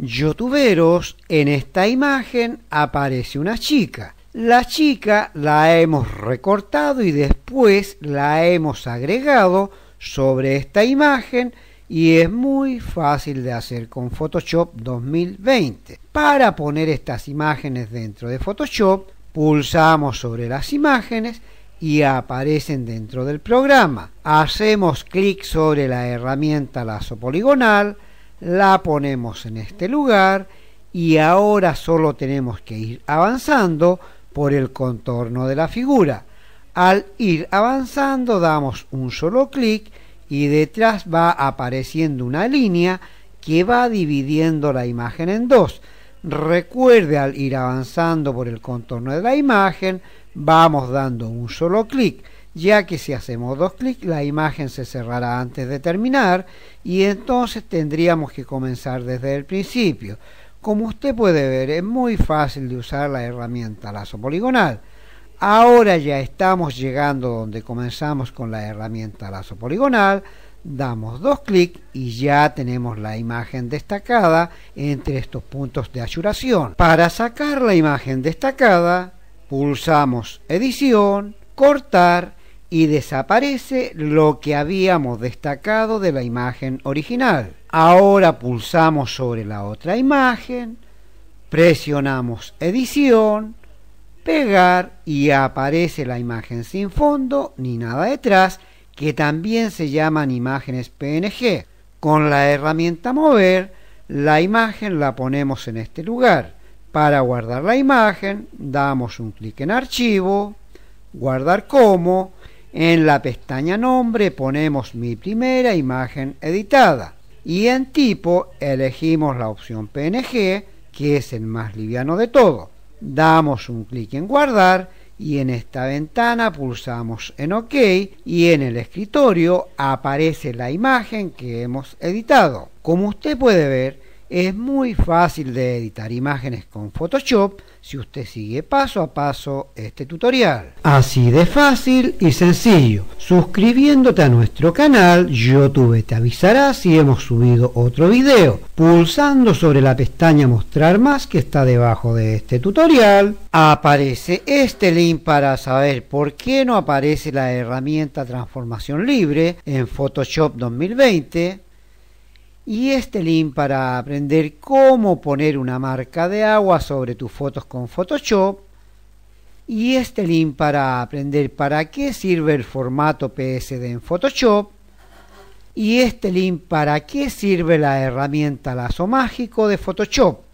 youtuberos, en esta imagen aparece una chica. La chica la hemos recortado y después la hemos agregado sobre esta imagen y es muy fácil de hacer con Photoshop 2020. Para poner estas imágenes dentro de Photoshop, pulsamos sobre las imágenes y aparecen dentro del programa. Hacemos clic sobre la herramienta lazo poligonal, la ponemos en este lugar y ahora solo tenemos que ir avanzando por el contorno de la figura. Al ir avanzando damos un solo clic y detrás va apareciendo una línea que va dividiendo la imagen en dos. Recuerde al ir avanzando por el contorno de la imagen, vamos dando un solo clic ya que si hacemos dos clics la imagen se cerrará antes de terminar y entonces tendríamos que comenzar desde el principio. Como usted puede ver es muy fácil de usar la herramienta lazo poligonal. Ahora ya estamos llegando donde comenzamos con la herramienta lazo poligonal, damos dos clics y ya tenemos la imagen destacada entre estos puntos de achuración. Para sacar la imagen destacada pulsamos edición, cortar y desaparece lo que habíamos destacado de la imagen original. Ahora pulsamos sobre la otra imagen, presionamos edición, pegar y aparece la imagen sin fondo ni nada detrás que también se llaman imágenes PNG. Con la herramienta mover, la imagen la ponemos en este lugar. Para guardar la imagen, damos un clic en archivo, guardar como, en la pestaña Nombre ponemos mi primera imagen editada y en tipo elegimos la opción PNG, que es el más liviano de todo. Damos un clic en guardar y en esta ventana pulsamos en OK y en el escritorio aparece la imagen que hemos editado. Como usted puede ver, es muy fácil de editar imágenes con Photoshop si usted sigue paso a paso este tutorial. Así de fácil y sencillo. Suscribiéndote a nuestro canal, YouTube te avisará si hemos subido otro video. Pulsando sobre la pestaña Mostrar más que está debajo de este tutorial, aparece este link para saber por qué no aparece la herramienta Transformación Libre en Photoshop 2020 y este link para aprender cómo poner una marca de agua sobre tus fotos con Photoshop y este link para aprender para qué sirve el formato PSD en Photoshop y este link para qué sirve la herramienta lazo mágico de Photoshop.